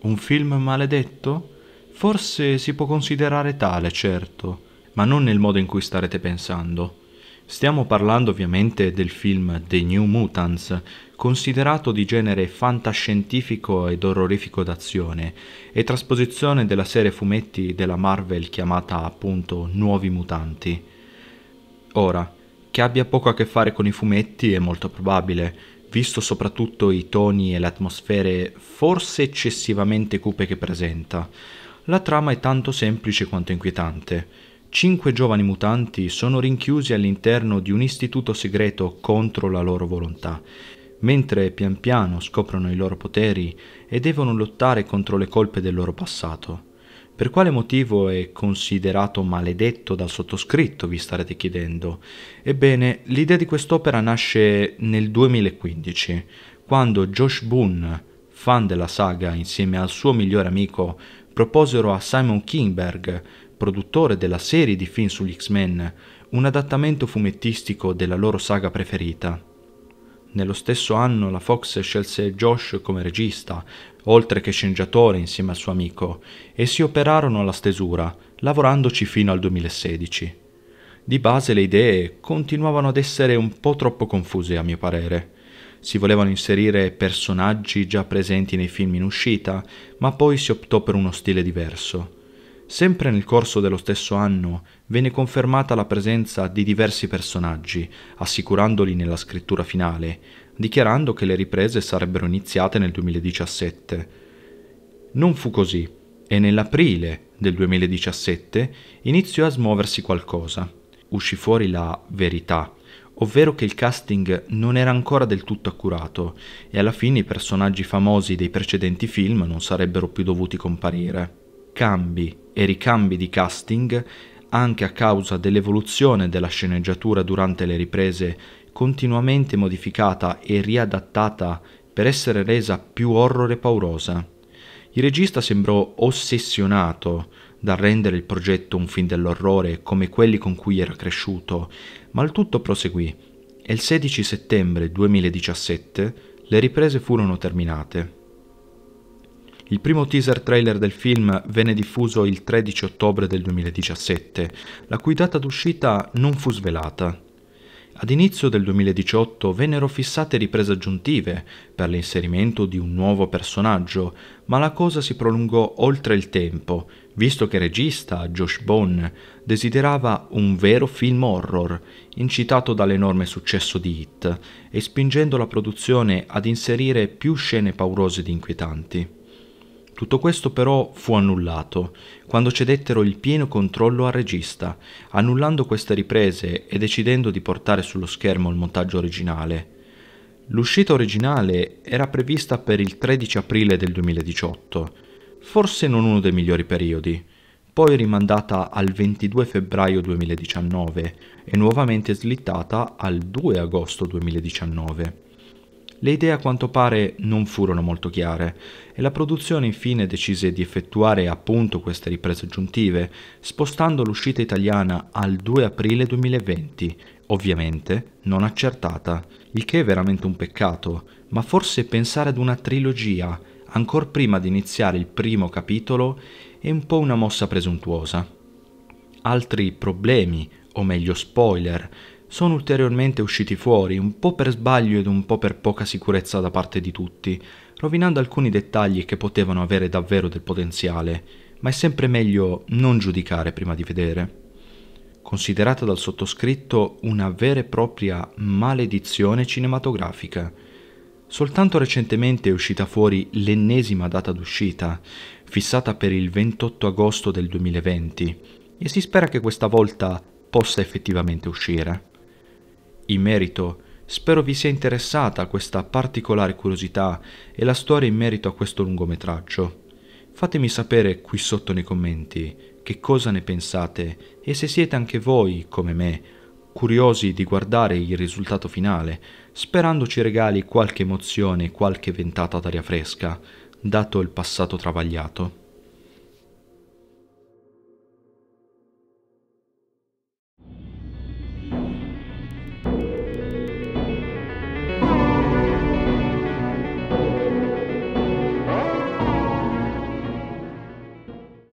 Un film maledetto? Forse si può considerare tale, certo, ma non nel modo in cui starete pensando. Stiamo parlando ovviamente del film The New Mutants, considerato di genere fantascientifico ed orrorifico d'azione, e trasposizione della serie fumetti della Marvel chiamata appunto Nuovi Mutanti. Ora, che abbia poco a che fare con i fumetti è molto probabile, visto soprattutto i toni e le atmosfere forse eccessivamente cupe che presenta, la trama è tanto semplice quanto inquietante. Cinque giovani mutanti sono rinchiusi all'interno di un istituto segreto contro la loro volontà, mentre pian piano scoprono i loro poteri e devono lottare contro le colpe del loro passato. Per quale motivo è considerato maledetto dal sottoscritto, vi starete chiedendo? Ebbene, l'idea di quest'opera nasce nel 2015, quando Josh Boone, fan della saga insieme al suo migliore amico, proposero a Simon Kinberg, produttore della serie di film sugli X-Men, un adattamento fumettistico della loro saga preferita. Nello stesso anno la Fox scelse Josh come regista, oltre che sceneggiatore insieme al suo amico, e si operarono alla stesura, lavorandoci fino al 2016. Di base le idee continuavano ad essere un po' troppo confuse a mio parere. Si volevano inserire personaggi già presenti nei film in uscita, ma poi si optò per uno stile diverso. Sempre nel corso dello stesso anno venne confermata la presenza di diversi personaggi, assicurandoli nella scrittura finale, dichiarando che le riprese sarebbero iniziate nel 2017. Non fu così, e nell'aprile del 2017 iniziò a smuoversi qualcosa. Uscì fuori la verità, ovvero che il casting non era ancora del tutto accurato e alla fine i personaggi famosi dei precedenti film non sarebbero più dovuti comparire cambi e ricambi di casting, anche a causa dell'evoluzione della sceneggiatura durante le riprese, continuamente modificata e riadattata per essere resa più horror e paurosa. Il regista sembrò ossessionato dal rendere il progetto un film dell'orrore come quelli con cui era cresciuto, ma il tutto proseguì e il 16 settembre 2017 le riprese furono terminate. Il primo teaser trailer del film venne diffuso il 13 ottobre del 2017, la cui data d'uscita non fu svelata. Ad inizio del 2018 vennero fissate riprese aggiuntive per l'inserimento di un nuovo personaggio, ma la cosa si prolungò oltre il tempo, visto che il regista Josh Bone desiderava un vero film horror, incitato dall'enorme successo di Hit e spingendo la produzione ad inserire più scene paurose ed inquietanti. Tutto questo però fu annullato quando cedettero il pieno controllo al regista, annullando queste riprese e decidendo di portare sullo schermo il montaggio originale. L'uscita originale era prevista per il 13 aprile del 2018, forse non uno dei migliori periodi, poi rimandata al 22 febbraio 2019 e nuovamente slittata al 2 agosto 2019. Le idee a quanto pare non furono molto chiare e la produzione infine decise di effettuare appunto queste riprese aggiuntive, spostando l'uscita italiana al 2 aprile 2020, ovviamente non accertata, il che è veramente un peccato, ma forse pensare ad una trilogia ancor prima di iniziare il primo capitolo è un po' una mossa presuntuosa. Altri problemi, o meglio spoiler, sono ulteriormente usciti fuori, un po' per sbaglio ed un po' per poca sicurezza da parte di tutti, rovinando alcuni dettagli che potevano avere davvero del potenziale, ma è sempre meglio non giudicare prima di vedere. Considerata dal sottoscritto una vera e propria maledizione cinematografica. Soltanto recentemente è uscita fuori l'ennesima data d'uscita, fissata per il 28 agosto del 2020, e si spera che questa volta possa effettivamente uscire. In merito, spero vi sia interessata questa particolare curiosità e la storia in merito a questo lungometraggio. Fatemi sapere qui sotto nei commenti che cosa ne pensate e se siete anche voi, come me, curiosi di guardare il risultato finale, sperando ci regali qualche emozione, qualche ventata d'aria fresca, dato il passato travagliato.